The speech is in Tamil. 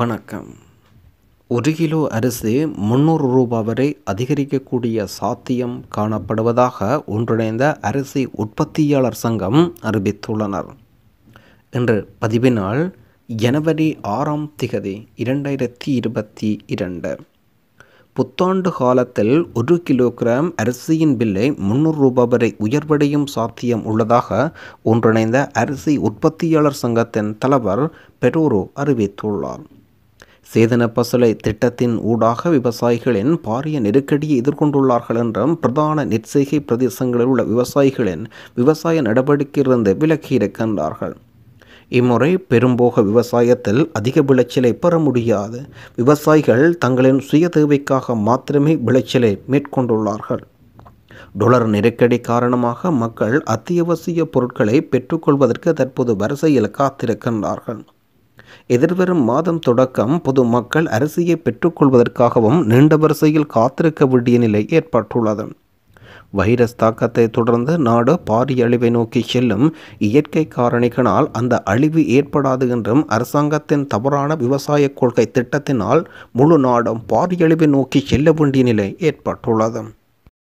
வணக்கம் ஒரு கிலோ அரிசி முந்நூறு ரூபா வரை அதிகரிக்கக்கூடிய சாத்தியம் காணப்படுவதாக ஒன்றிணைந்த அரிசி உற்பத்தியாளர் சங்கம் அறிவித்துள்ளனர் இன்று பதிவினால் ஜனவரி ஆறாம் திகதி இரண்டாயிரத்தி இருபத்தி இரண்டு புத்தாண்டு காலத்தில் ஒரு கிலோகிராம் அரிசியின் பில்லை முந்நூறு ரூபாய் வரை உயர்வடையும் சாத்தியம் உள்ளதாக ஒன்றிணைந்த அரிசி உற்பத்தியாளர் சங்கத்தின் தலைவர் பெரோரோ அறிவித்துள்ளார் சேதன பசலை திட்டத்தின் ஊடாக விவசாயிகளின் பாரிய நெருக்கடியை எதிர்கொண்டுள்ளார்கள் என்றும் பிரதான நெற்செய்கை பிரதேசங்களில் உள்ள விவசாயிகளின் விவசாய நடவடிக்கையிலிருந்து விலக்கியிருக்கின்றார்கள் இம்முறை பெரும்போக விவசாயத்தில் அதிக விளைச்சலை பெற முடியாது விவசாயிகள் தங்களின் சுய தேவைக்காக மாத்திரமே விளைச்சலை மேற்கொண்டுள்ளார்கள் டொலர் நெருக்கடி காரணமாக மக்கள் அத்தியாவசிய பொருட்களை பெற்றுக்கொள்வதற்கு தற்போது வரிசையில் காத்திருக்கின்றார்கள் எதிர்வரும் மாதம் தொடக்கம் பொதுமக்கள் அரிசியை பெற்றுக்கொள்வதற்காகவும் நீண்ட வரிசையில் காத்திருக்க வேண்டிய நிலை ஏற்பட்டுள்ளது வைரஸ் தாக்கத்தை தொடர்ந்து நாடு பாரிய அழிவை நோக்கி செல்லும் இயற்கை காரணிகளால் அந்த அழிவு ஏற்படாது என்றும் அரசாங்கத்தின் தவறான விவசாய கொள்கை திட்டத்தினால் முழு நாடும் பாரிய அழிவை நோக்கி செல்ல வேண்டிய நிலை ஏற்பட்டுள்ளது